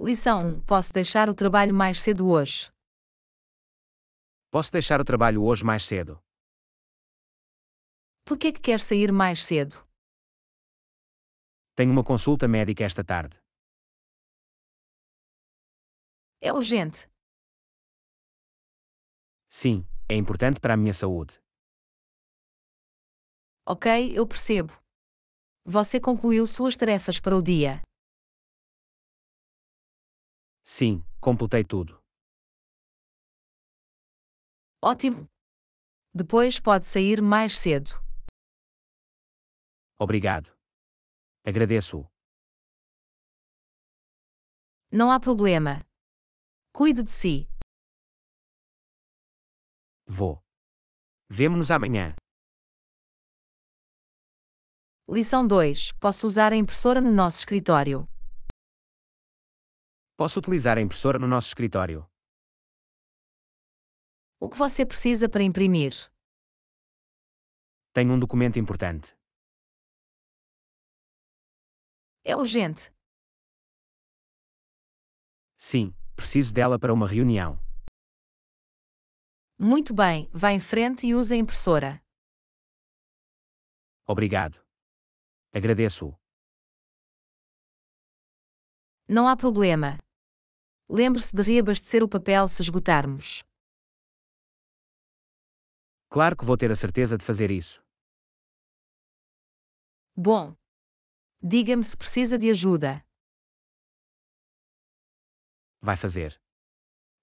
Lição 1. Posso deixar o trabalho mais cedo hoje. Posso deixar o trabalho hoje mais cedo. Por que é que quer sair mais cedo? Tenho uma consulta médica esta tarde. É urgente. Sim, é importante para a minha saúde. Ok, eu percebo. Você concluiu suas tarefas para o dia. Sim, completei tudo. Ótimo. Depois pode sair mais cedo. Obrigado. Agradeço. Não há problema. Cuide de si. Vou. Vemo-nos amanhã. Lição 2. Posso usar a impressora no nosso escritório. Posso utilizar a impressora no nosso escritório. O que você precisa para imprimir? Tenho um documento importante. É urgente. Sim, preciso dela para uma reunião. Muito bem, vá em frente e use a impressora. Obrigado. Agradeço. Não há problema. Lembre-se de reabastecer o papel se esgotarmos. Claro que vou ter a certeza de fazer isso. Bom. Diga-me se precisa de ajuda. Vai fazer.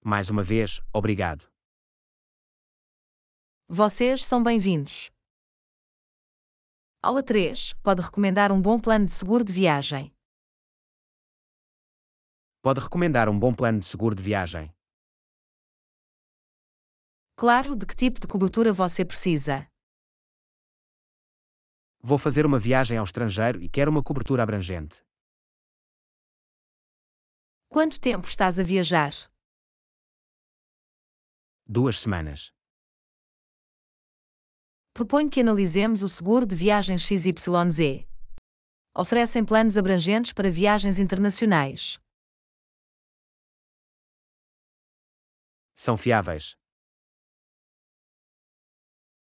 Mais uma vez, obrigado. Vocês são bem-vindos. Aula 3 pode recomendar um bom plano de seguro de viagem pode recomendar um bom plano de seguro de viagem. Claro de que tipo de cobertura você precisa. Vou fazer uma viagem ao estrangeiro e quero uma cobertura abrangente. Quanto tempo estás a viajar? Duas semanas. Proponho que analisemos o seguro de viagem XYZ. Oferecem planos abrangentes para viagens internacionais. São fiáveis.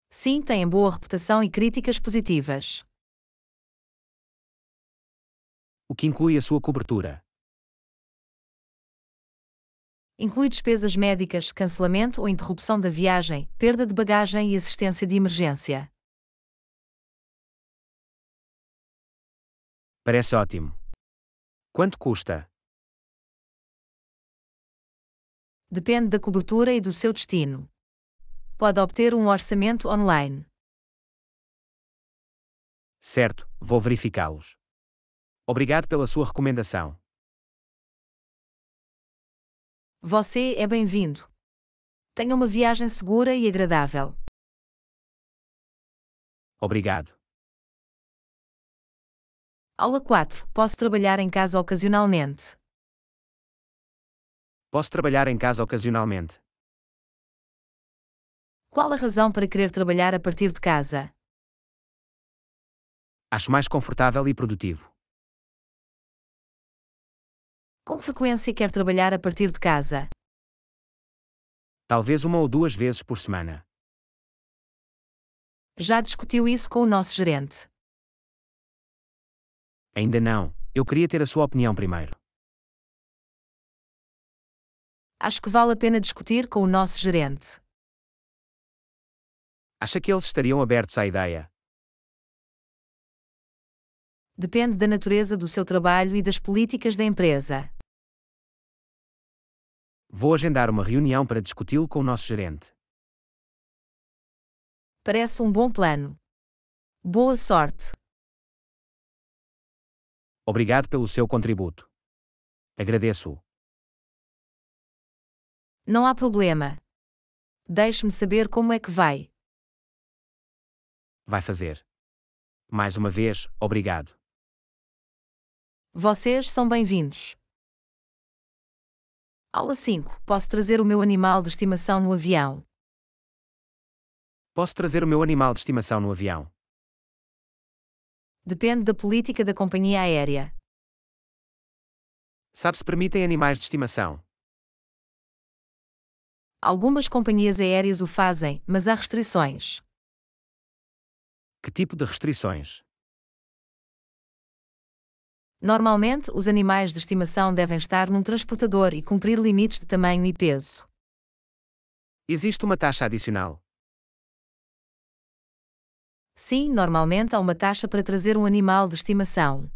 Sim, têm boa reputação e críticas positivas. O que inclui a sua cobertura? Inclui despesas médicas, cancelamento ou interrupção da viagem, perda de bagagem e assistência de emergência. Parece ótimo. Quanto custa? depende da cobertura e do seu destino. Pode obter um orçamento online. Certo, vou verificá-los. Obrigado pela sua recomendação. Você é bem-vindo. Tenha uma viagem segura e agradável. Obrigado. Aula 4. Posso trabalhar em casa ocasionalmente. Posso trabalhar em casa ocasionalmente. Qual a razão para querer trabalhar a partir de casa? Acho mais confortável e produtivo. Com frequência quer trabalhar a partir de casa? Talvez uma ou duas vezes por semana. Já discutiu isso com o nosso gerente? Ainda não, eu queria ter a sua opinião primeiro acho que vale a pena discutir com o nosso gerente. Acha que eles estariam abertos à ideia? Depende da natureza do seu trabalho e das políticas da empresa. Vou agendar uma reunião para discuti-lo com o nosso gerente. Parece um bom plano. Boa sorte. Obrigado pelo seu contributo. Agradeço-o. Não há problema. Deixe-me saber como é que vai. Vai fazer. Mais uma vez, obrigado. Vocês são bem-vindos. Aula 5. Posso trazer o meu animal de estimação no avião? Posso trazer o meu animal de estimação no avião? Depende da política da companhia aérea. Sabe se permitem animais de estimação? Algumas companhias aéreas o fazem, mas há restrições. Que tipo de restrições? Normalmente, os animais de estimação devem estar num transportador e cumprir limites de tamanho e peso. Existe uma taxa adicional? Sim, normalmente há uma taxa para trazer um animal de estimação.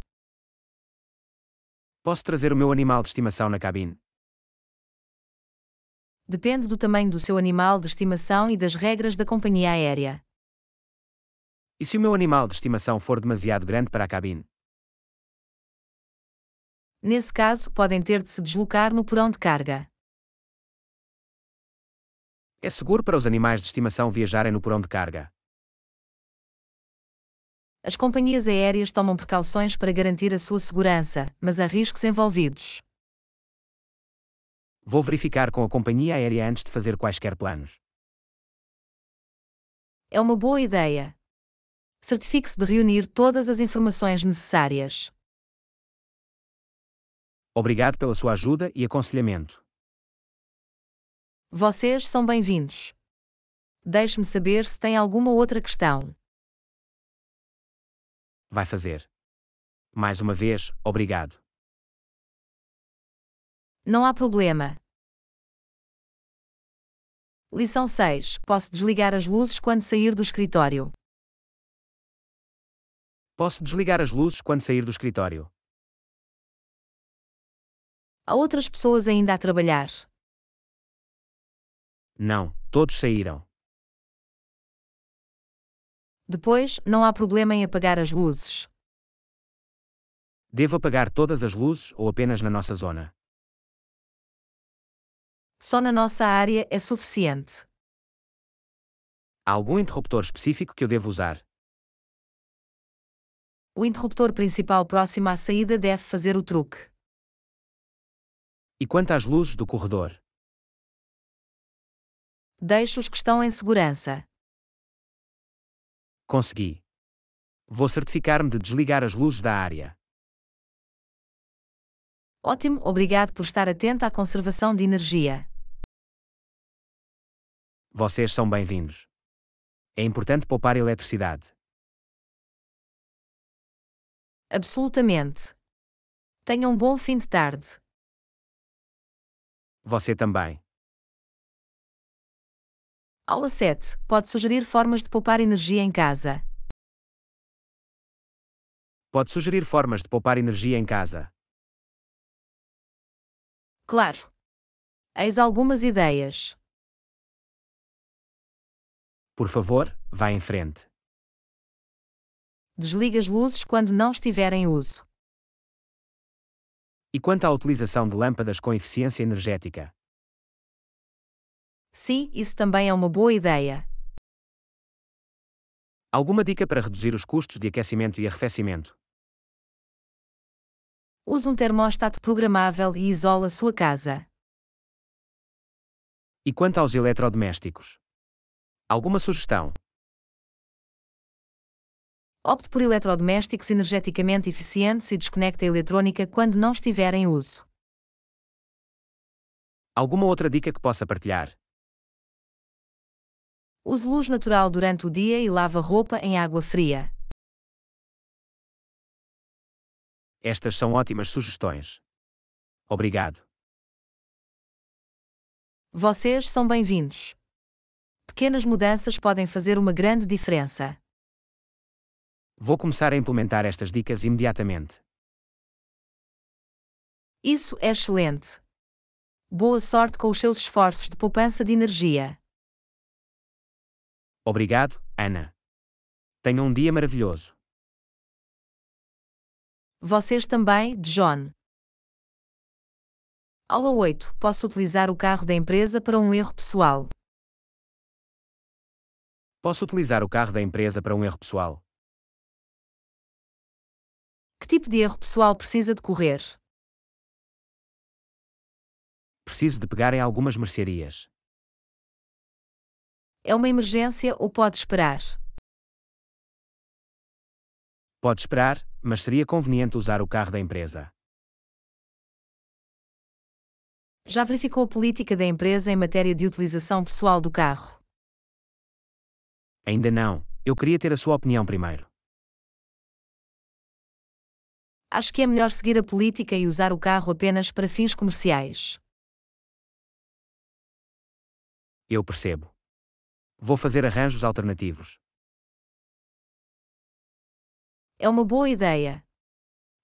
Posso trazer o meu animal de estimação na cabine? depende do tamanho do seu animal de estimação e das regras da companhia aérea. E se o meu animal de estimação for demasiado grande para a cabine? Nesse caso, podem ter de se deslocar no porão de carga. É seguro para os animais de estimação viajarem no porão de carga? As companhias aéreas tomam precauções para garantir a sua segurança, mas há riscos envolvidos. Vou verificar com a companhia aérea antes de fazer quaisquer planos. É uma boa ideia. Certifique-se de reunir todas as informações necessárias. Obrigado pela sua ajuda e aconselhamento. Vocês são bem-vindos. Deixe-me saber se tem alguma outra questão. Vai fazer. Mais uma vez, obrigado. Não há problema. Lição 6. Posso desligar as luzes quando sair do escritório. Posso desligar as luzes quando sair do escritório. Há outras pessoas ainda a trabalhar. Não, todos saíram. Depois, não há problema em apagar as luzes. Devo apagar todas as luzes ou apenas na nossa zona? Só na nossa área é suficiente. Há algum interruptor específico que eu devo usar? O interruptor principal próximo à saída deve fazer o truque. E quanto às luzes do corredor? Deixe os que estão em segurança. Consegui. Vou certificar-me de desligar as luzes da área. Ótimo, obrigado por estar atento à conservação de energia. Vocês são bem-vindos. É importante poupar eletricidade. Absolutamente. Tenha um bom fim de tarde. Você também. Aula 7. Pode sugerir formas de poupar energia em casa. Pode sugerir formas de poupar energia em casa. Claro. Eis algumas ideias. Por favor, vá em frente. Desliga as luzes quando não estiver em uso. E quanto à utilização de lâmpadas com eficiência energética? Sim, isso também é uma boa ideia. Alguma dica para reduzir os custos de aquecimento e arrefecimento? Use um termostato programável e isola sua casa. E quanto aos eletrodomésticos? Alguma sugestão? Opte por eletrodomésticos energeticamente eficientes e desconecte a eletrônica quando não estiver em uso. Alguma outra dica que possa partilhar? Use luz natural durante o dia e lava roupa em água fria. Estas são ótimas sugestões. Obrigado. Vocês são bem-vindos. Pequenas mudanças podem fazer uma grande diferença. Vou começar a implementar estas dicas imediatamente. Isso é excelente. Boa sorte com os seus esforços de poupança de energia. Obrigado, Ana. Tenha um dia maravilhoso. Vocês também, John. Aula 8. Posso utilizar o carro da empresa para um erro pessoal. Posso utilizar o carro da empresa para um erro pessoal. Que tipo de erro pessoal precisa decorrer? Preciso de pegar em algumas mercearias. É uma emergência ou pode esperar? Pode esperar, mas seria conveniente usar o carro da empresa. Já verificou a política da empresa em matéria de utilização pessoal do carro? Ainda não, eu queria ter a sua opinião primeiro. Acho que é melhor seguir a política e usar o carro apenas para fins comerciais. Eu percebo. Vou fazer arranjos alternativos. É uma boa ideia.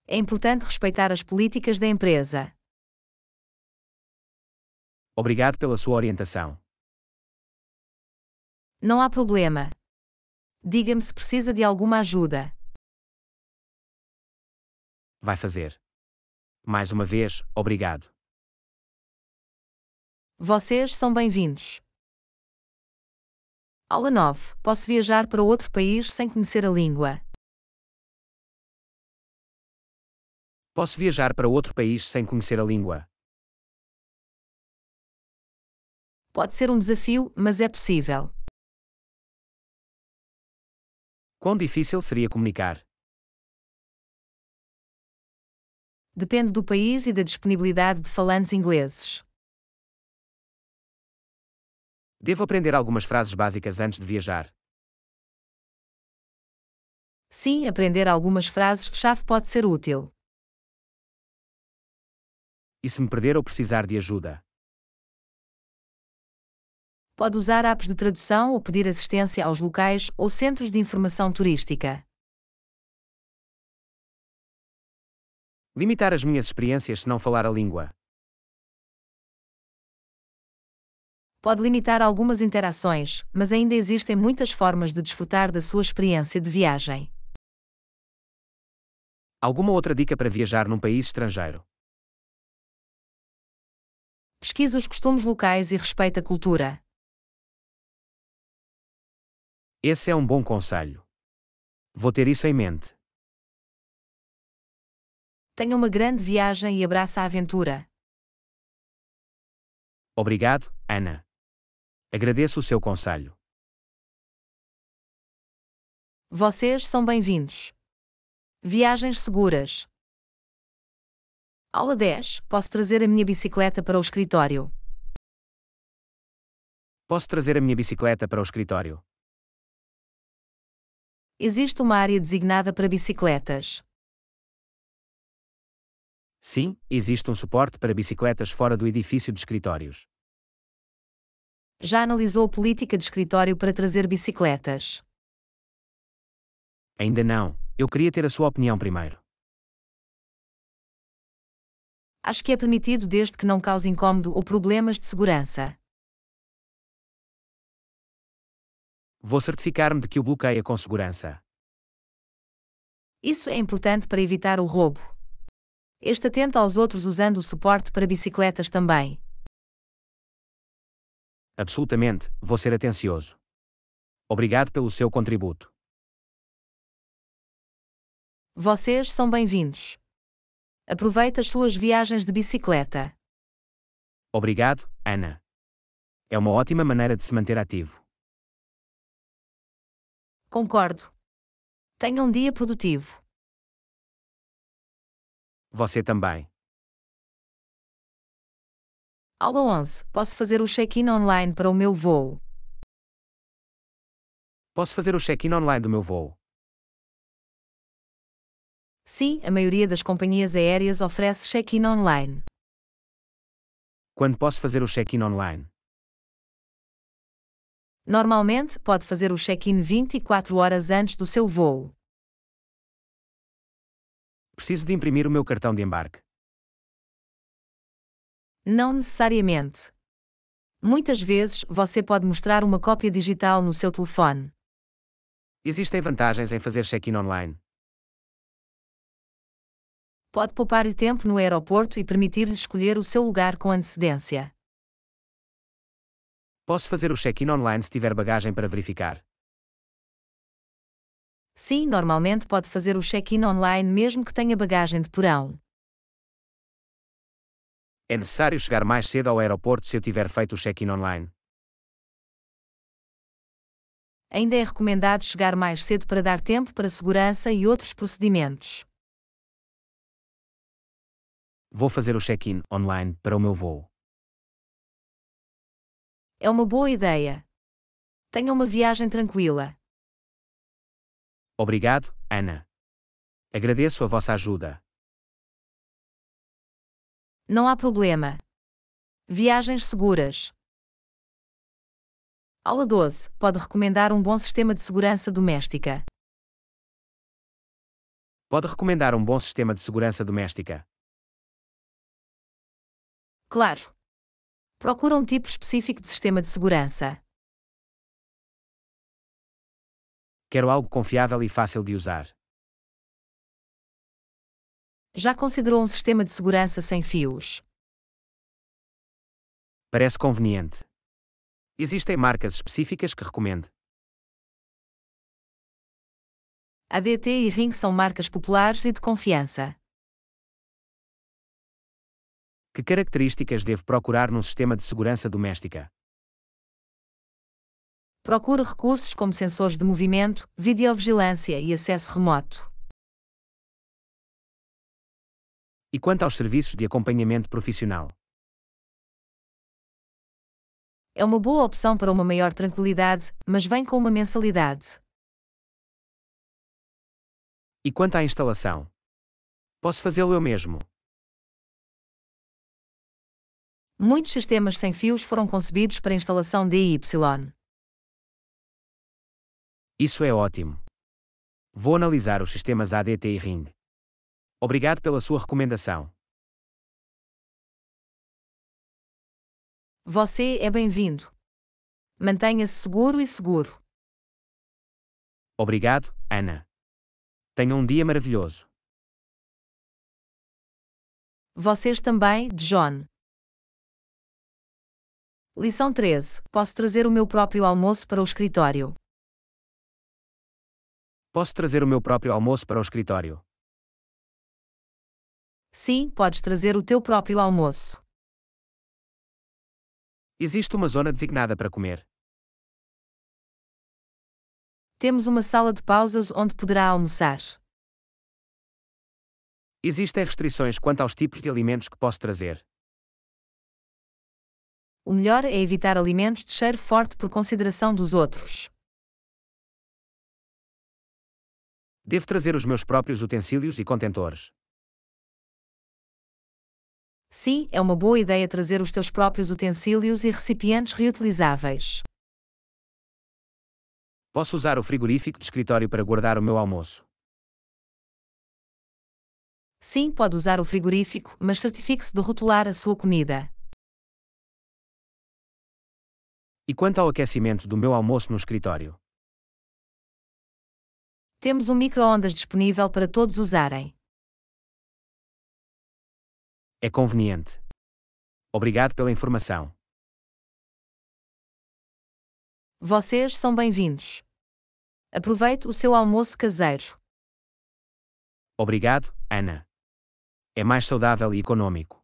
É importante respeitar as políticas da empresa. Obrigado pela sua orientação. Não há problema. Diga-me se precisa de alguma ajuda. Vai fazer. Mais uma vez, obrigado. Vocês são bem-vindos. Aula 9. Posso viajar para outro país sem conhecer a língua. Posso viajar para outro país sem conhecer a língua. Pode ser um desafio, mas é possível. Quão difícil seria comunicar? Depende do país e da disponibilidade de falantes ingleses. Devo aprender algumas frases básicas antes de viajar. Sim, aprender algumas frases-chave pode ser útil e se me perder ou precisar de ajuda. Pode usar apps de tradução ou pedir assistência aos locais ou centros de informação turística. Limitar as minhas experiências se não falar a língua. Pode limitar algumas interações, mas ainda existem muitas formas de desfrutar da sua experiência de viagem. Alguma outra dica para viajar num país estrangeiro? pesquisa os costumes locais e respeita a cultura. Esse é um bom conselho. Vou ter isso em mente. Tenha uma grande viagem e abraça a aventura. Obrigado, Ana. Agradeço o seu conselho. Vocês são bem-vindos. Viagens seguras. Aula 10. Posso trazer a minha bicicleta para o escritório? Posso trazer a minha bicicleta para o escritório? Existe uma área designada para bicicletas. Sim, existe um suporte para bicicletas fora do edifício de escritórios. Já analisou a política de escritório para trazer bicicletas? Ainda não. Eu queria ter a sua opinião primeiro. Acho que é permitido desde que não cause incômodo ou problemas de segurança. Vou certificar-me de que o bloqueia com segurança. Isso é importante para evitar o roubo. Este atento aos outros usando o suporte para bicicletas também. Absolutamente, vou ser atencioso. Obrigado pelo seu contributo. Vocês são bem-vindos. Aproveite as suas viagens de bicicleta. Obrigado, Ana. É uma ótima maneira de se manter ativo. Concordo. Tenha um dia produtivo. Você também. Aula 11. Posso fazer o check-in online para o meu voo? Posso fazer o check-in online do meu voo? Sim, a maioria das companhias aéreas oferece check-in online. Quando posso fazer o check-in online? Normalmente, pode fazer o check-in 24 horas antes do seu voo. Preciso de imprimir o meu cartão de embarque. Não necessariamente. Muitas vezes, você pode mostrar uma cópia digital no seu telefone. Existem vantagens em fazer check-in online? pode poupar-lhe tempo no aeroporto e permitir-lhe escolher o seu lugar com antecedência. Posso fazer o check-in online se tiver bagagem para verificar? Sim, normalmente pode fazer o check-in online mesmo que tenha bagagem de porão. É necessário chegar mais cedo ao aeroporto se eu tiver feito o check-in online. Ainda é recomendado chegar mais cedo para dar tempo para segurança e outros procedimentos. Vou fazer o check-in online para o meu voo. É uma boa ideia. Tenha uma viagem tranquila. Obrigado, Ana. Agradeço a vossa ajuda. Não há problema. Viagens seguras. Aula 12. Pode recomendar um bom sistema de segurança doméstica. Pode recomendar um bom sistema de segurança doméstica. Claro. Procura um tipo específico de sistema de segurança. Quero algo confiável e fácil de usar. Já considerou um sistema de segurança sem fios? Parece conveniente. Existem marcas específicas que recomende? ADT e Ring são marcas populares e de confiança. Que características devo procurar num sistema de segurança doméstica? Procure recursos como sensores de movimento, videovigilância e acesso remoto. E quanto aos serviços de acompanhamento profissional? É uma boa opção para uma maior tranquilidade, mas vem com uma mensalidade. E quanto à instalação? Posso fazê-lo eu mesmo? muitos sistemas sem fios foram concebidos para instalação de IY. Isso é ótimo. Vou analisar os sistemas ADT e RING. Obrigado pela sua recomendação. Você é bem-vindo. Mantenha-se seguro e seguro. Obrigado, Ana. Tenha um dia maravilhoso. Vocês também, John. Lição 13. Posso trazer o meu próprio almoço para o escritório. Posso trazer o meu próprio almoço para o escritório. Sim, podes trazer o teu próprio almoço. Existe uma zona designada para comer. Temos uma sala de pausas onde poderá almoçar. Existem restrições quanto aos tipos de alimentos que posso trazer o melhor é evitar alimentos de cheiro forte por consideração dos outros. Devo trazer os meus próprios utensílios e contentores. Sim, é uma boa ideia trazer os teus próprios utensílios e recipientes reutilizáveis. Posso usar o frigorífico de escritório para guardar o meu almoço. Sim, pode usar o frigorífico, mas certifique-se de rotular a sua comida. E quanto ao aquecimento do meu almoço no escritório? Temos um micro-ondas disponível para todos usarem. É conveniente. Obrigado pela informação. Vocês são bem-vindos. Aproveite o seu almoço caseiro. Obrigado, Ana. É mais saudável e econômico.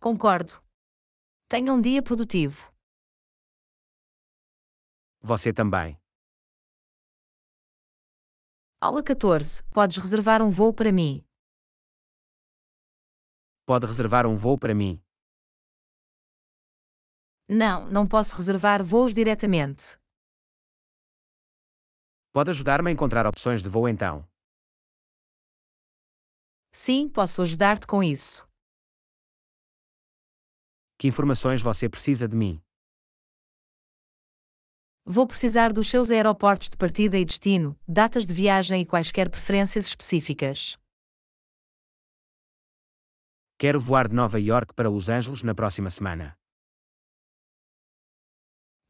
Concordo. Tenha um dia produtivo. Você também. Aula 14. Podes reservar um voo para mim. Pode reservar um voo para mim. Não, não posso reservar voos diretamente. Pode ajudar-me a encontrar opções de voo então? Sim, posso ajudar-te com isso. Que informações você precisa de mim? Vou precisar dos seus aeroportos de partida e destino, datas de viagem e quaisquer preferências específicas. Quero voar de Nova York para Los Angeles na próxima semana.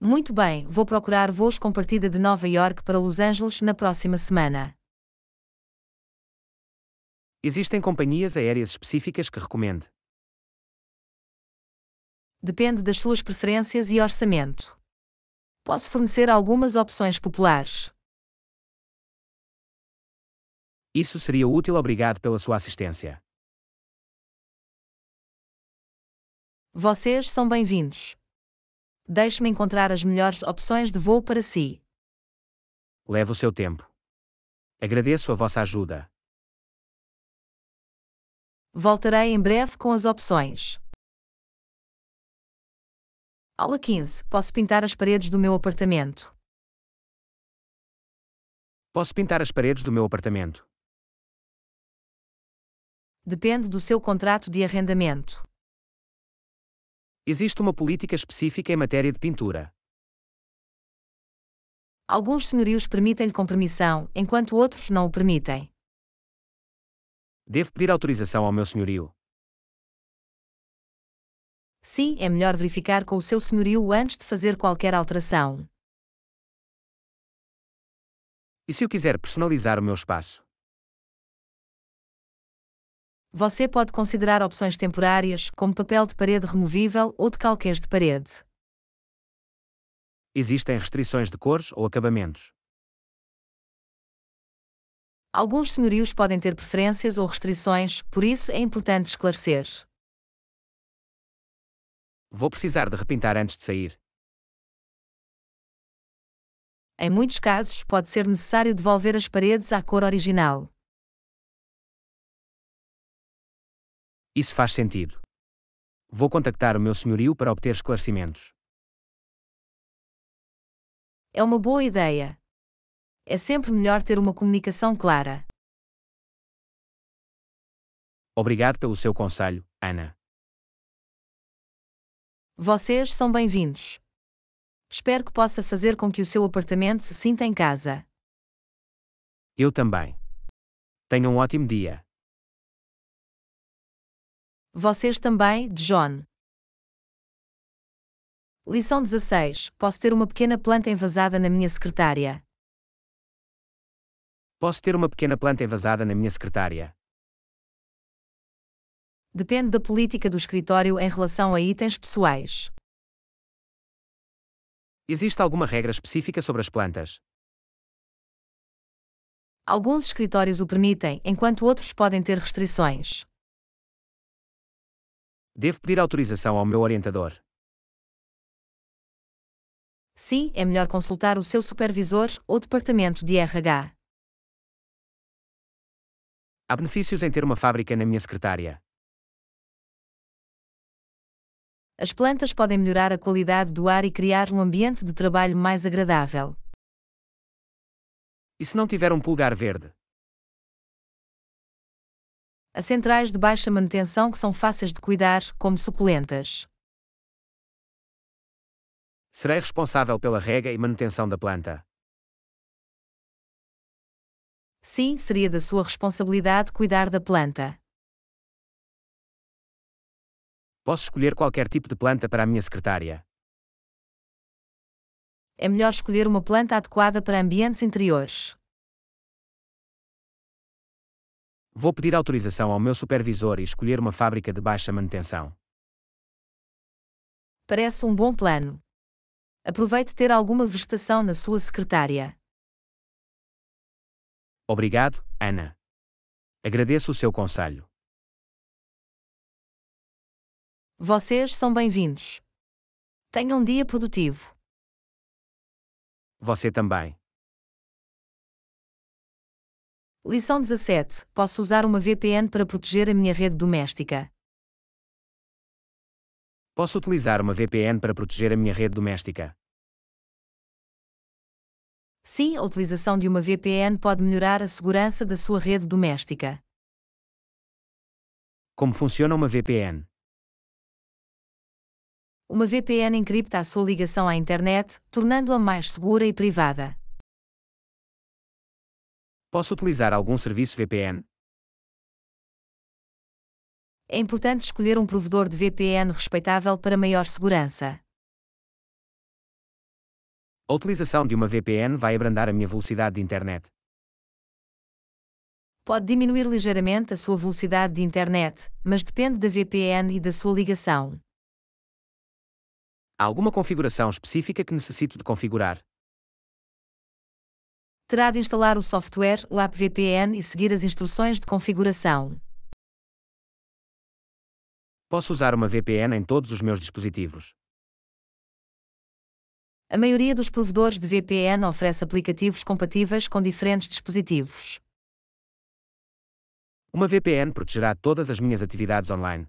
Muito bem, vou procurar voos com partida de Nova York para Los Angeles na próxima semana. Existem companhias aéreas específicas que recomende? Depende das suas preferências e orçamento. Posso fornecer algumas opções populares. Isso seria útil, obrigado pela sua assistência. Vocês são bem-vindos. Deixe-me encontrar as melhores opções de voo para si. Leve o seu tempo. Agradeço a vossa ajuda. Voltarei em breve com as opções. Aula 15. Posso pintar as paredes do meu apartamento. Posso pintar as paredes do meu apartamento. Depende do seu contrato de arrendamento. Existe uma política específica em matéria de pintura. Alguns senhorios permitem-lhe com permissão, enquanto outros não o permitem. Devo pedir autorização ao meu senhorio. Sim, é melhor verificar com o seu senhorio antes de fazer qualquer alteração. E se eu quiser personalizar o meu espaço? Você pode considerar opções temporárias, como papel de parede removível ou de calquês de parede. Existem restrições de cores ou acabamentos? Alguns senhorios podem ter preferências ou restrições, por isso é importante esclarecer. Vou precisar de repintar antes de sair. Em muitos casos, pode ser necessário devolver as paredes à cor original. Isso faz sentido. Vou contactar o meu senhorio para obter esclarecimentos. É uma boa ideia. É sempre melhor ter uma comunicação clara. Obrigado pelo seu conselho, Ana. Vocês são bem-vindos. Espero que possa fazer com que o seu apartamento se sinta em casa. Eu também. Tenha um ótimo dia. Vocês também, John. Lição 16. Posso ter uma pequena planta envasada na minha secretária. Posso ter uma pequena planta envasada na minha secretária. Depende da política do escritório em relação a itens pessoais. Existe alguma regra específica sobre as plantas? Alguns escritórios o permitem, enquanto outros podem ter restrições. Devo pedir autorização ao meu orientador. Sim, é melhor consultar o seu supervisor ou departamento de RH. Há benefícios em ter uma fábrica na minha secretária. as plantas podem melhorar a qualidade do ar e criar um ambiente de trabalho mais agradável. E se não tiver um pulgar verde? Há centrais de baixa manutenção que são fáceis de cuidar, como suculentas. Serei responsável pela rega e manutenção da planta. Sim, seria da sua responsabilidade cuidar da planta. Posso escolher qualquer tipo de planta para a minha secretária. É melhor escolher uma planta adequada para ambientes interiores. Vou pedir autorização ao meu supervisor e escolher uma fábrica de baixa manutenção. Parece um bom plano. Aproveite ter alguma vegetação na sua secretária. Obrigado, Ana. Agradeço o seu conselho. Vocês são bem-vindos. Tenha um dia produtivo. Você também. Lição 17. Posso usar uma VPN para proteger a minha rede doméstica? Posso utilizar uma VPN para proteger a minha rede doméstica? Sim, a utilização de uma VPN pode melhorar a segurança da sua rede doméstica. Como funciona uma VPN? uma VPN encripta a sua ligação à internet, tornando-a mais segura e privada. Posso utilizar algum serviço VPN? É importante escolher um provedor de VPN respeitável para maior segurança. A utilização de uma VPN vai abrandar a minha velocidade de internet. Pode diminuir ligeiramente a sua velocidade de internet, mas depende da VPN e da sua ligação. Há alguma configuração específica que necessito de configurar? Terá de instalar o software, o app VPN e seguir as instruções de configuração. Posso usar uma VPN em todos os meus dispositivos. A maioria dos provedores de VPN oferece aplicativos compatíveis com diferentes dispositivos. Uma VPN protegerá todas as minhas atividades online.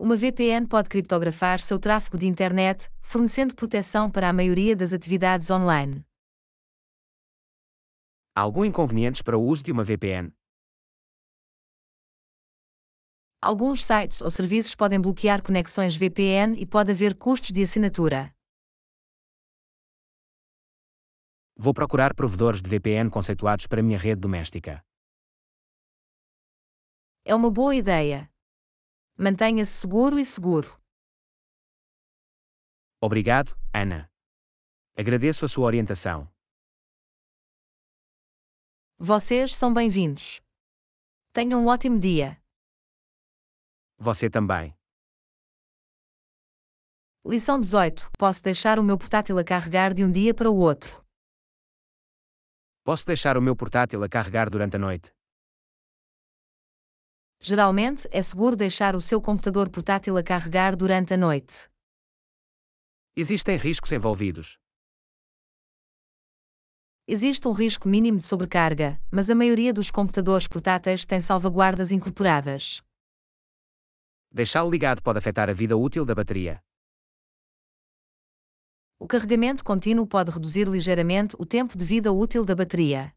Uma VPN pode criptografar seu tráfego de internet, fornecendo proteção para a maioria das atividades online. Há algum inconvenientes para o uso de uma VPN? Alguns sites ou serviços podem bloquear conexões VPN e pode haver custos de assinatura. Vou procurar provedores de VPN conceituados para minha rede doméstica. É uma boa ideia. Mantenha-se seguro e seguro. Obrigado, Ana. Agradeço a sua orientação. Vocês são bem-vindos. Tenha um ótimo dia. Você também. Lição 18. Posso deixar o meu portátil a carregar de um dia para o outro. Posso deixar o meu portátil a carregar durante a noite. Geralmente é seguro deixar o seu computador portátil a carregar durante a noite. Existem riscos envolvidos. Existe um risco mínimo de sobrecarga, mas a maioria dos computadores portáteis tem salvaguardas incorporadas. Deixá-lo ligado pode afetar a vida útil da bateria. O carregamento contínuo pode reduzir ligeiramente o tempo de vida útil da bateria.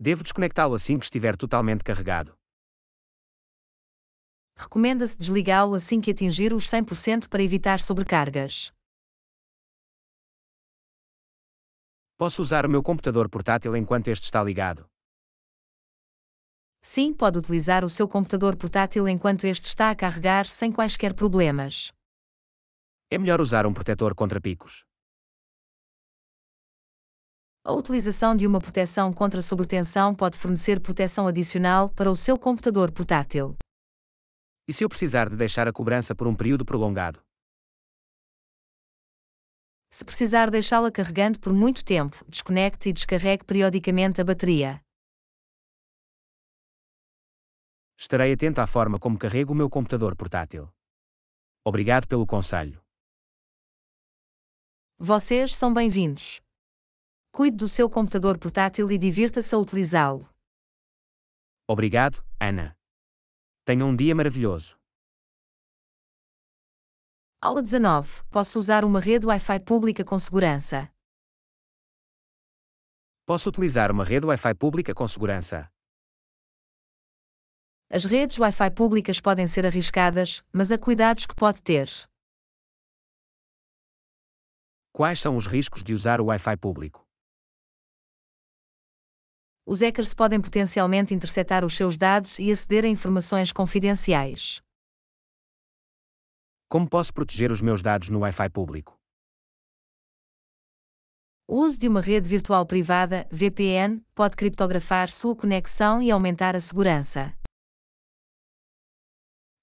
Devo desconectá-lo assim que estiver totalmente carregado. Recomenda-se desligá-lo assim que atingir os 100% para evitar sobrecargas. Posso usar o meu computador portátil enquanto este está ligado? Sim, pode utilizar o seu computador portátil enquanto este está a carregar sem quaisquer problemas. É melhor usar um protetor contra picos. A utilização de uma proteção contra sobretensão pode fornecer proteção adicional para o seu computador portátil. E se eu precisar de deixar a cobrança por um período prolongado? Se precisar deixá-la carregando por muito tempo, desconecte e descarregue periodicamente a bateria. Estarei atento à forma como carrego o meu computador portátil. Obrigado pelo conselho. Vocês são bem-vindos. Cuide do seu computador portátil e divirta-se a utilizá-lo. Obrigado, Ana. Tenha um dia maravilhoso. Aula 19. Posso usar uma rede Wi-Fi pública com segurança? Posso utilizar uma rede Wi-Fi pública com segurança. As redes Wi-Fi públicas podem ser arriscadas, mas há cuidados que pode ter. Quais são os riscos de usar o Wi-Fi público? os hackers podem potencialmente interceptar os seus dados e aceder a informações confidenciais. Como posso proteger os meus dados no Wi-Fi público? O uso de uma rede virtual privada, VPN, pode criptografar sua conexão e aumentar a segurança.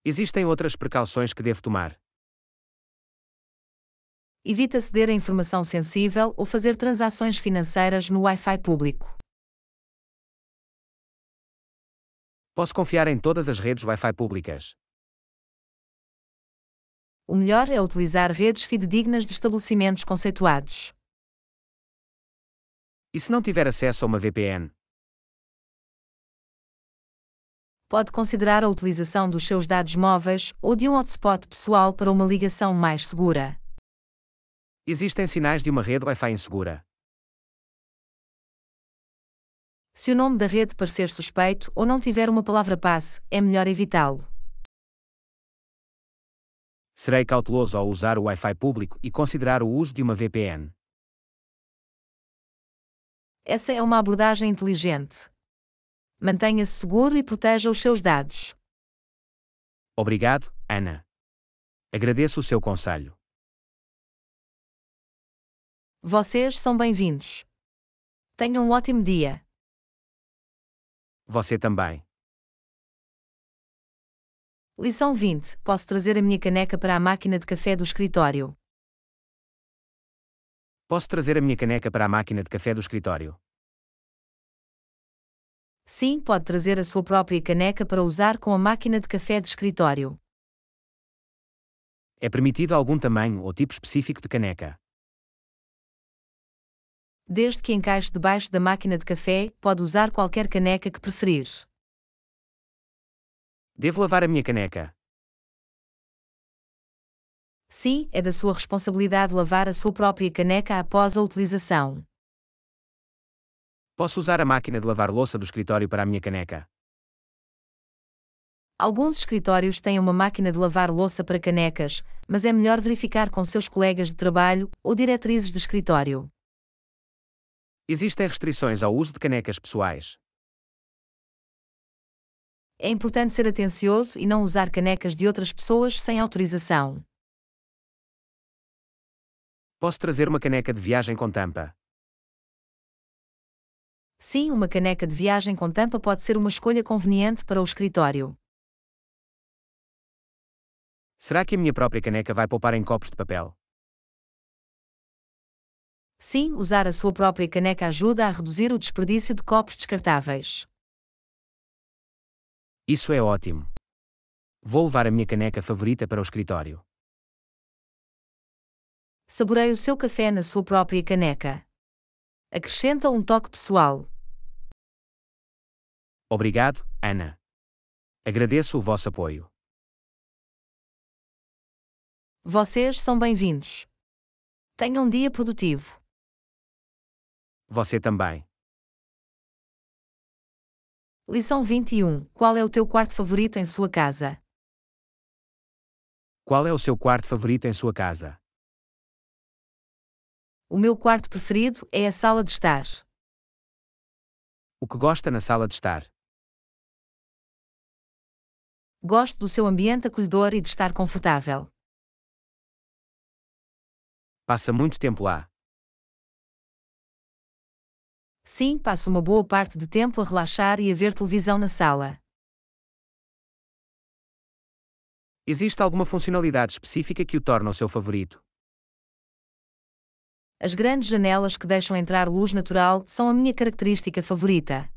Existem outras precauções que devo tomar. Evite aceder a informação sensível ou fazer transações financeiras no Wi-Fi público. Posso confiar em todas as redes Wi-Fi públicas. O melhor é utilizar redes fidedignas de estabelecimentos conceituados. E se não tiver acesso a uma VPN? Pode considerar a utilização dos seus dados móveis ou de um hotspot pessoal para uma ligação mais segura. Existem sinais de uma rede Wi-Fi insegura. Se o nome da rede parecer suspeito ou não tiver uma palavra passe, é melhor evitá-lo. Serei cauteloso ao usar o Wi-Fi público e considerar o uso de uma VPN. Essa é uma abordagem inteligente. Mantenha-se seguro e proteja os seus dados. Obrigado, Ana. Agradeço o seu conselho. Vocês são bem-vindos. Tenham um ótimo dia. Você também. Lição 20. Posso trazer a minha caneca para a máquina de café do escritório? Posso trazer a minha caneca para a máquina de café do escritório? Sim, pode trazer a sua própria caneca para usar com a máquina de café de escritório. É permitido algum tamanho ou tipo específico de caneca? Desde que encaixe debaixo da máquina de café, pode usar qualquer caneca que preferir. Devo lavar a minha caneca. Sim, é da sua responsabilidade lavar a sua própria caneca após a utilização. Posso usar a máquina de lavar louça do escritório para a minha caneca? Alguns escritórios têm uma máquina de lavar louça para canecas, mas é melhor verificar com seus colegas de trabalho ou diretrizes de escritório. Existem restrições ao uso de canecas pessoais. É importante ser atencioso e não usar canecas de outras pessoas sem autorização. Posso trazer uma caneca de viagem com tampa? Sim, uma caneca de viagem com tampa pode ser uma escolha conveniente para o escritório. Será que a minha própria caneca vai poupar em copos de papel? Sim, usar a sua própria caneca ajuda a reduzir o desperdício de copos descartáveis. Isso é ótimo. Vou levar a minha caneca favorita para o escritório. Saboreie o seu café na sua própria caneca. Acrescenta um toque pessoal. Obrigado, Ana. Agradeço o vosso apoio. Vocês são bem-vindos. Tenha um dia produtivo. Você também. Lição 21. Qual é o teu quarto favorito em sua casa? Qual é o seu quarto favorito em sua casa? O meu quarto preferido é a sala de estar. O que gosta na sala de estar? Gosto do seu ambiente acolhedor e de estar confortável. Passa muito tempo lá. Sim, passo uma boa parte de tempo a relaxar e a ver televisão na sala. Existe alguma funcionalidade específica que o torna o seu favorito? As grandes janelas que deixam entrar luz natural são a minha característica favorita.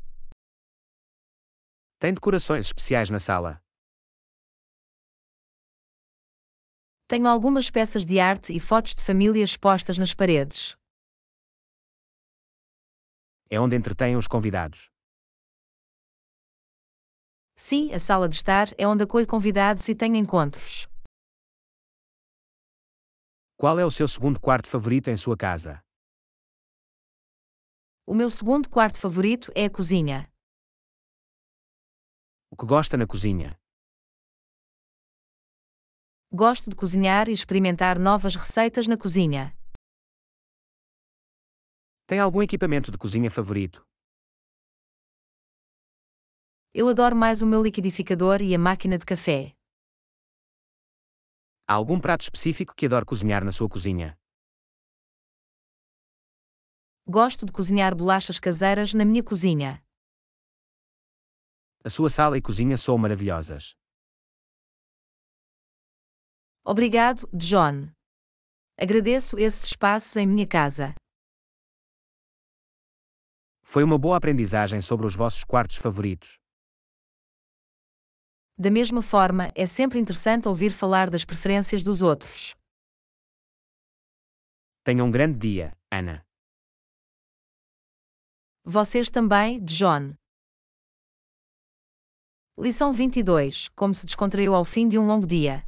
Tem decorações especiais na sala? Tenho algumas peças de arte e fotos de família expostas nas paredes é onde entretêm os convidados. Sim, a sala de estar é onde acolho convidados e tenho encontros. Qual é o seu segundo quarto favorito em sua casa? O meu segundo quarto favorito é a cozinha. O que gosta na cozinha? Gosto de cozinhar e experimentar novas receitas na cozinha. Tem algum equipamento de cozinha favorito? Eu adoro mais o meu liquidificador e a máquina de café. Há algum prato específico que adoro cozinhar na sua cozinha? Gosto de cozinhar bolachas caseiras na minha cozinha. A sua sala e cozinha são maravilhosas. Obrigado, John. Agradeço esses espaços em minha casa. Foi uma boa aprendizagem sobre os vossos quartos favoritos. Da mesma forma, é sempre interessante ouvir falar das preferências dos outros. Tenha um grande dia, Ana. Vocês também, John. Lição 22 Como se descontraiu ao fim de um longo dia.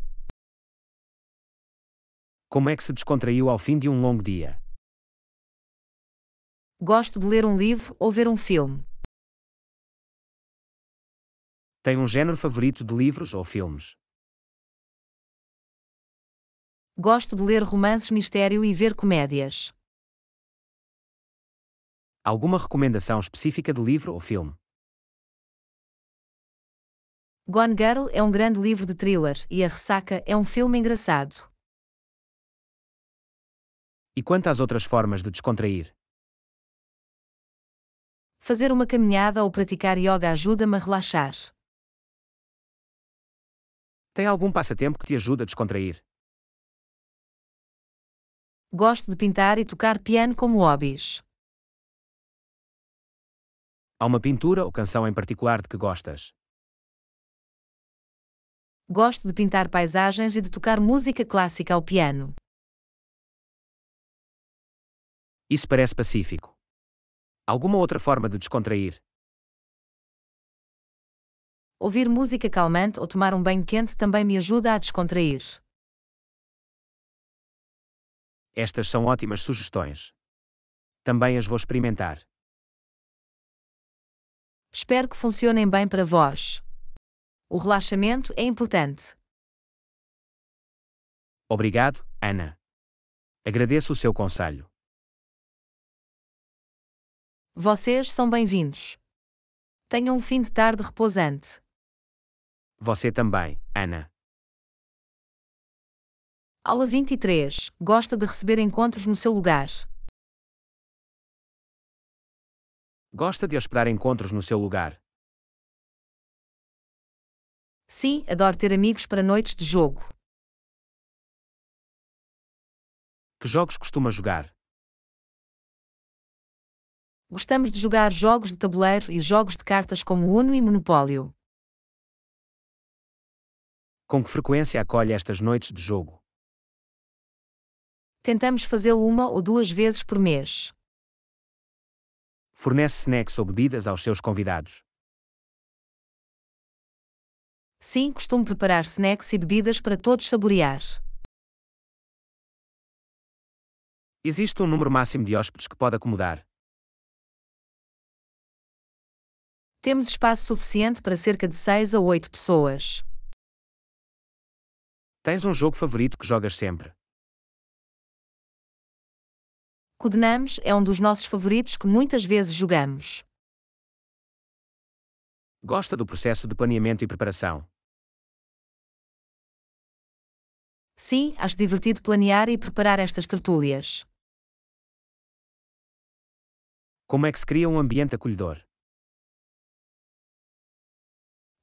Como é que se descontraiu ao fim de um longo dia? Gosto de ler um livro ou ver um filme. Tem um género favorito de livros ou filmes? Gosto de ler romances mistério e ver comédias. Alguma recomendação específica de livro ou filme? Gone Girl é um grande livro de thriller e A Ressaca é um filme engraçado. E quanto às outras formas de descontrair? fazer uma caminhada ou praticar yoga ajuda-me a relaxar. Tem algum passatempo que te ajuda a descontrair? Gosto de pintar e tocar piano como hobbies. Há uma pintura ou canção em particular de que gostas? Gosto de pintar paisagens e de tocar música clássica ao piano. Isso parece pacífico. Alguma outra forma de descontrair? Ouvir música calmante ou tomar um banho quente também me ajuda a descontrair. Estas são ótimas sugestões. Também as vou experimentar. Espero que funcionem bem para vós. O relaxamento é importante. Obrigado, Ana. Agradeço o seu conselho. Vocês são bem-vindos. Tenham um fim de tarde repousante. Você também, Ana. Aula 23. Gosta de receber encontros no seu lugar. Gosta de hospedar encontros no seu lugar. Sim, adoro ter amigos para noites de jogo. Que jogos costuma jogar? Gostamos de jogar jogos de tabuleiro e jogos de cartas como Uno e Monopólio. Com que frequência acolhe estas noites de jogo? Tentamos fazê-lo uma ou duas vezes por mês. Fornece snacks ou bebidas aos seus convidados? Sim, costumo preparar snacks e bebidas para todos saborear. Existe um número máximo de hóspedes que pode acomodar? Temos espaço suficiente para cerca de 6 a 8 pessoas. Tens um jogo favorito que jogas sempre? Codenames é um dos nossos favoritos que muitas vezes jogamos. Gosta do processo de planeamento e preparação? Sim, acho divertido planear e preparar estas tertúlias. Como é que se cria um ambiente acolhedor?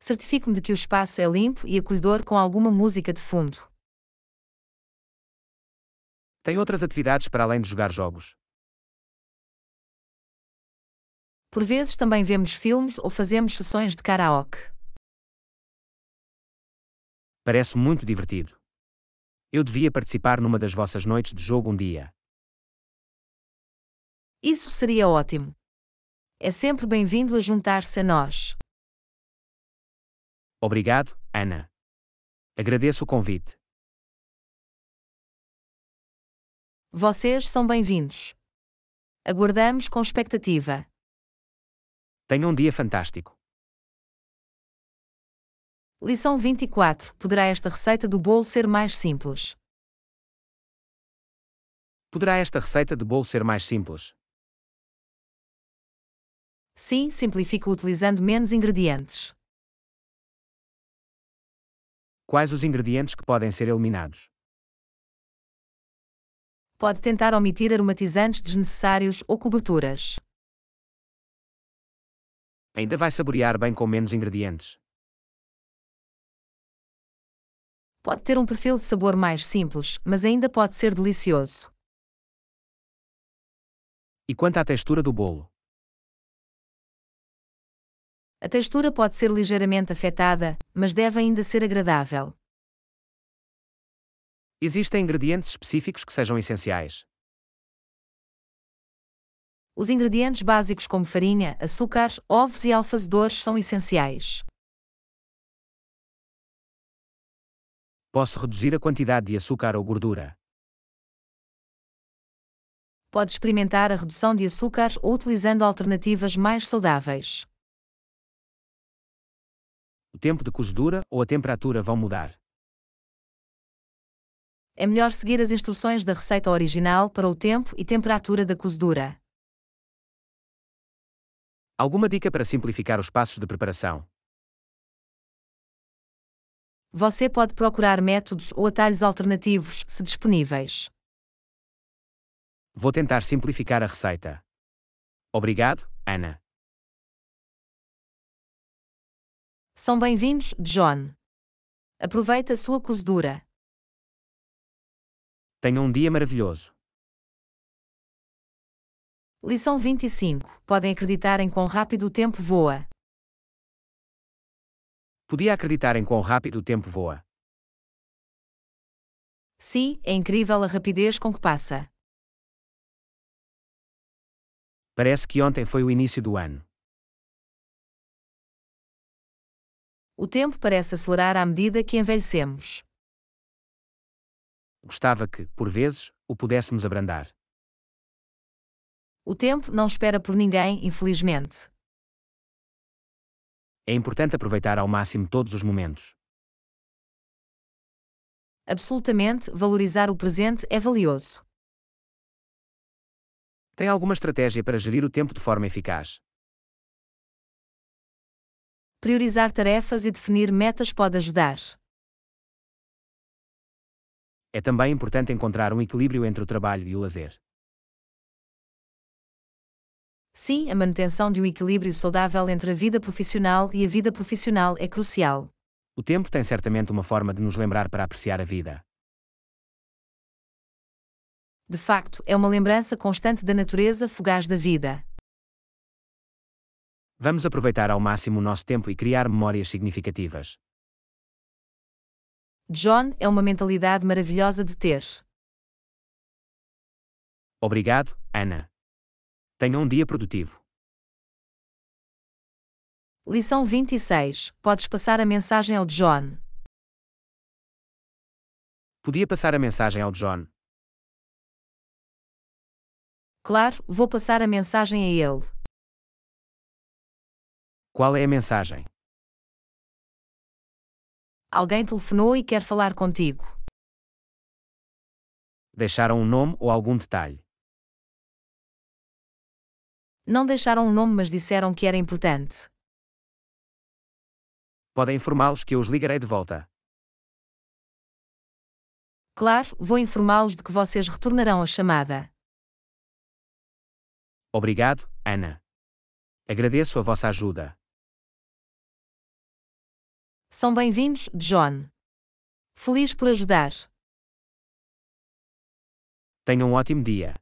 certifico-me de que o espaço é limpo e acolhedor com alguma música de fundo. Tem outras atividades para além de jogar jogos? Por vezes também vemos filmes ou fazemos sessões de karaoke. Parece muito divertido. Eu devia participar numa das vossas noites de jogo um dia. Isso seria ótimo. É sempre bem-vindo a juntar-se a nós. Obrigado, Ana. Agradeço o convite. Vocês são bem-vindos. Aguardamos com expectativa. Tenha um dia fantástico. Lição 24. Poderá esta receita do bolo ser mais simples? Poderá esta receita de bolo ser mais simples? Sim, simplifica utilizando menos ingredientes. Quais os ingredientes que podem ser eliminados? Pode tentar omitir aromatizantes desnecessários ou coberturas. Ainda vai saborear bem com menos ingredientes. Pode ter um perfil de sabor mais simples, mas ainda pode ser delicioso. E quanto à textura do bolo? A textura pode ser ligeiramente afetada, mas deve ainda ser agradável. Existem ingredientes específicos que sejam essenciais. Os ingredientes básicos como farinha, açúcar, ovos e alfazedores são essenciais. Posso reduzir a quantidade de açúcar ou gordura. Pode experimentar a redução de açúcar ou utilizando alternativas mais saudáveis o tempo de cozedura ou a temperatura vão mudar. É melhor seguir as instruções da receita original para o tempo e temperatura da cozedura. Alguma dica para simplificar os passos de preparação? Você pode procurar métodos ou atalhos alternativos, se disponíveis. Vou tentar simplificar a receita. Obrigado, Ana. São bem-vindos, John. Aproveite a sua cozedura. Tenha um dia maravilhoso. Lição 25. Podem acreditar em quão rápido o tempo voa. Podia acreditar em quão rápido o tempo voa. Sim, é incrível a rapidez com que passa. Parece que ontem foi o início do ano. O tempo parece acelerar à medida que envelhecemos. Gostava que, por vezes, o pudéssemos abrandar. O tempo não espera por ninguém, infelizmente. É importante aproveitar ao máximo todos os momentos. Absolutamente, valorizar o presente é valioso. Tem alguma estratégia para gerir o tempo de forma eficaz? Priorizar tarefas e definir metas pode ajudar. É também importante encontrar um equilíbrio entre o trabalho e o lazer. Sim, a manutenção de um equilíbrio saudável entre a vida profissional e a vida profissional é crucial. O tempo tem certamente uma forma de nos lembrar para apreciar a vida. De facto, é uma lembrança constante da natureza fugaz da vida. Vamos aproveitar ao máximo o nosso tempo e criar memórias significativas. John é uma mentalidade maravilhosa de ter. Obrigado, Ana. Tenha um dia produtivo. Lição 26. Podes passar a mensagem ao John. Podia passar a mensagem ao John. Claro, vou passar a mensagem a ele. Qual é a mensagem? Alguém telefonou e quer falar contigo. Deixaram um nome ou algum detalhe? Não deixaram um nome, mas disseram que era importante. Podem informá-los que eu os ligarei de volta. Claro, vou informá-los de que vocês retornarão a chamada. Obrigado, Ana. Agradeço a vossa ajuda. São bem-vindos, John. Feliz por ajudar. Tenha um ótimo dia.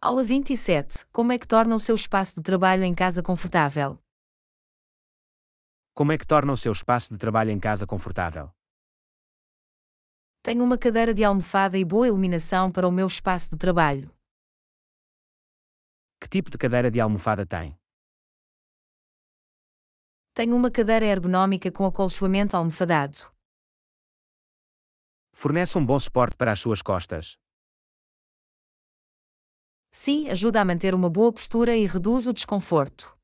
Aula 27. Como é que torna o seu espaço de trabalho em casa confortável? Como é que torna o seu espaço de trabalho em casa confortável? Tenho uma cadeira de almofada e boa iluminação para o meu espaço de trabalho. Que tipo de cadeira de almofada tem? Tenho uma cadeira ergonómica com acolchoamento almofadado. Fornece um bom suporte para as suas costas. Sim, ajuda a manter uma boa postura e reduz o desconforto.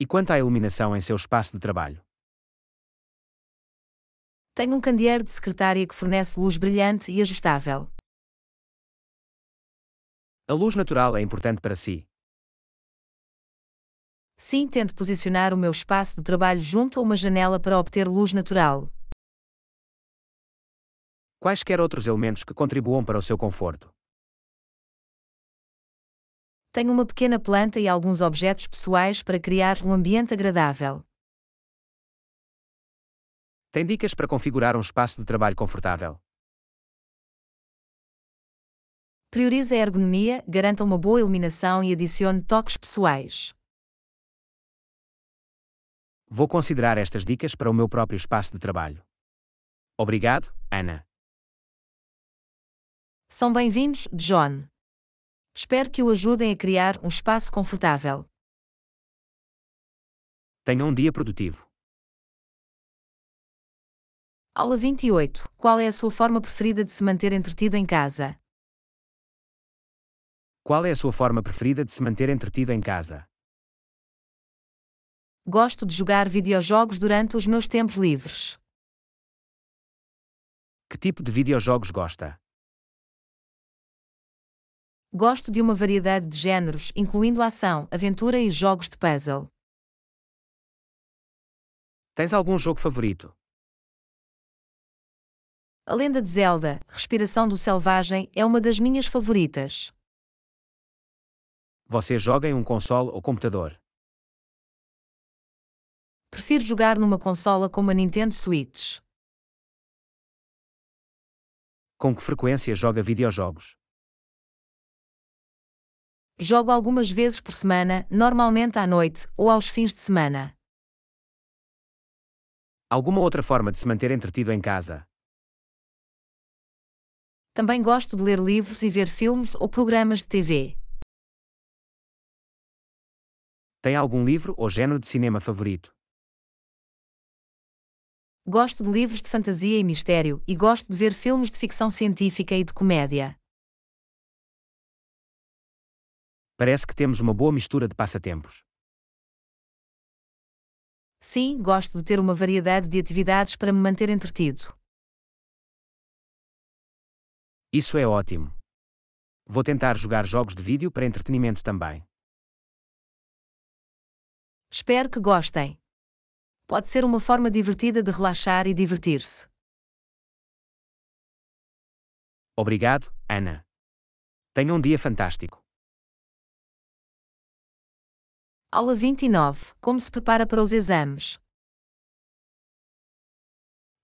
E quanto à iluminação em seu espaço de trabalho? Tenho um candeeiro de secretária que fornece luz brilhante e ajustável. A luz natural é importante para si. Sim, tento posicionar o meu espaço de trabalho junto a uma janela para obter luz natural. Quaisquer outros elementos que contribuam para o seu conforto. Tenho uma pequena planta e alguns objetos pessoais para criar um ambiente agradável. Tem dicas para configurar um espaço de trabalho confortável? Priorize a ergonomia, garanta uma boa iluminação e adicione toques pessoais. Vou considerar estas dicas para o meu próprio espaço de trabalho. Obrigado, Ana. São bem-vindos, John. Espero que o ajudem a criar um espaço confortável. Tenha um dia produtivo. Aula 28. Qual é a sua forma preferida de se manter entretido em casa? Qual é a sua forma preferida de se manter entretido em casa? Gosto de jogar videojogos durante os meus tempos livres. Que tipo de videojogos gosta? Gosto de uma variedade de géneros, incluindo ação, aventura e jogos de puzzle. Tens algum jogo favorito? A Lenda de Zelda, Respiração do Selvagem, é uma das minhas favoritas. Você joga em um console ou computador? Prefiro jogar numa consola como a Nintendo Switch. Com que frequência joga videojogos? Jogo algumas vezes por semana, normalmente à noite ou aos fins de semana. Alguma outra forma de se manter entretido em casa? Também gosto de ler livros e ver filmes ou programas de TV. Tem algum livro ou género de cinema favorito? Gosto de livros de fantasia e mistério e gosto de ver filmes de ficção científica e de comédia. Parece que temos uma boa mistura de passatempos. Sim, gosto de ter uma variedade de atividades para me manter entretido. Isso é ótimo. Vou tentar jogar jogos de vídeo para entretenimento também. Espero que gostem pode ser uma forma divertida de relaxar e divertir-se. Obrigado, Ana. Tenha um dia fantástico. Aula 29 Como se prepara para os exames?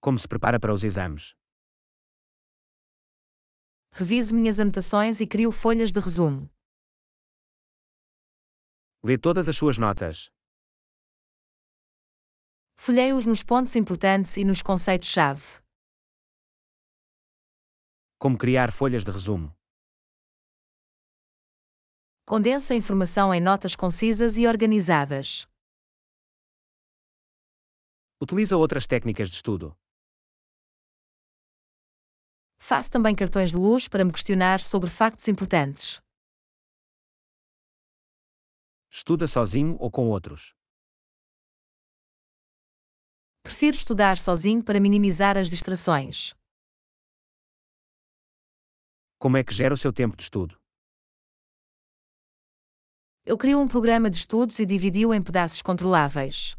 Como se prepara para os exames? Reviso minhas anotações e crio folhas de resumo. Lê todas as suas notas folhei-os nos pontos importantes e nos conceitos-chave. Como criar folhas de resumo. Condensa a informação em notas concisas e organizadas. Utiliza outras técnicas de estudo. Faço também cartões de luz para me questionar sobre factos importantes. Estuda sozinho ou com outros. Prefiro estudar sozinho para minimizar as distrações. Como é que gera o seu tempo de estudo? Eu crio um programa de estudos e dividi-o em pedaços controláveis.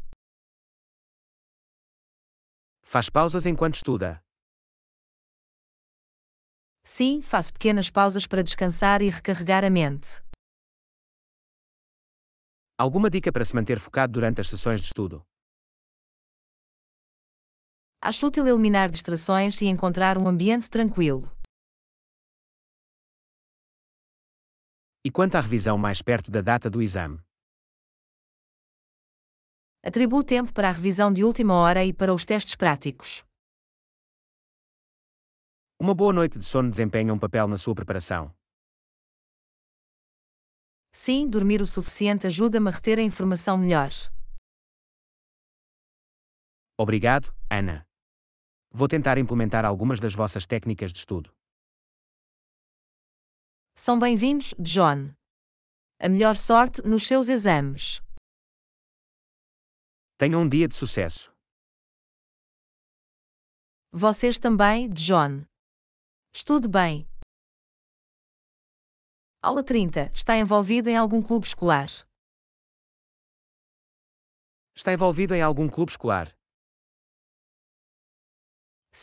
Faz pausas enquanto estuda. Sim, faço pequenas pausas para descansar e recarregar a mente. Alguma dica para se manter focado durante as sessões de estudo? Acho útil eliminar distrações e encontrar um ambiente tranquilo. E quanto à revisão mais perto da data do exame? Atribua tempo para a revisão de última hora e para os testes práticos. Uma boa noite de sono desempenha um papel na sua preparação. Sim, dormir o suficiente ajuda-me a reter a informação melhor. Obrigado, Ana vou tentar implementar algumas das vossas técnicas de estudo. São bem-vindos, John. A melhor sorte nos seus exames. Tenha um dia de sucesso. Vocês também, John. Estude bem. Aula 30. Está envolvido em algum clube escolar? Está envolvido em algum clube escolar?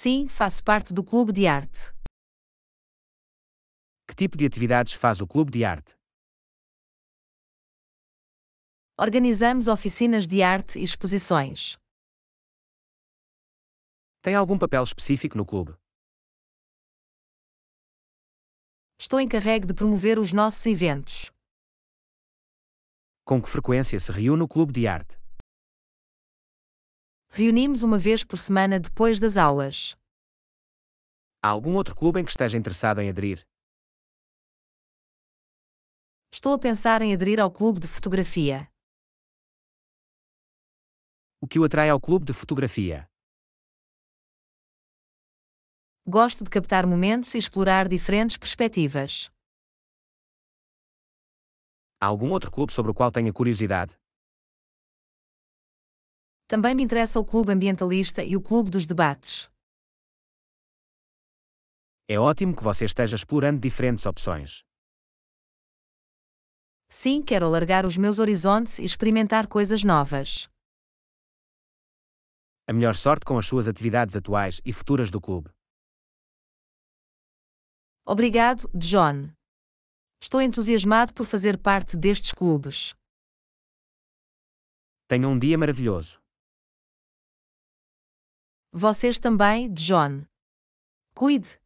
Sim, faço parte do Clube de Arte. Que tipo de atividades faz o Clube de Arte? Organizamos oficinas de arte e exposições. Tem algum papel específico no clube? Estou encarregue de promover os nossos eventos. Com que frequência se reúne o Clube de Arte? Reunimos uma vez por semana depois das aulas. Há algum outro clube em que esteja interessado em aderir? Estou a pensar em aderir ao clube de fotografia. O que o atrai ao clube de fotografia? Gosto de captar momentos e explorar diferentes perspectivas. Há algum outro clube sobre o qual tenha curiosidade? Também me interessa o Clube Ambientalista e o Clube dos Debates. É ótimo que você esteja explorando diferentes opções. Sim, quero alargar os meus horizontes e experimentar coisas novas. A melhor sorte com as suas atividades atuais e futuras do clube. Obrigado, John. Estou entusiasmado por fazer parte destes clubes. Tenha um dia maravilhoso. Vocês também, John. Cuide!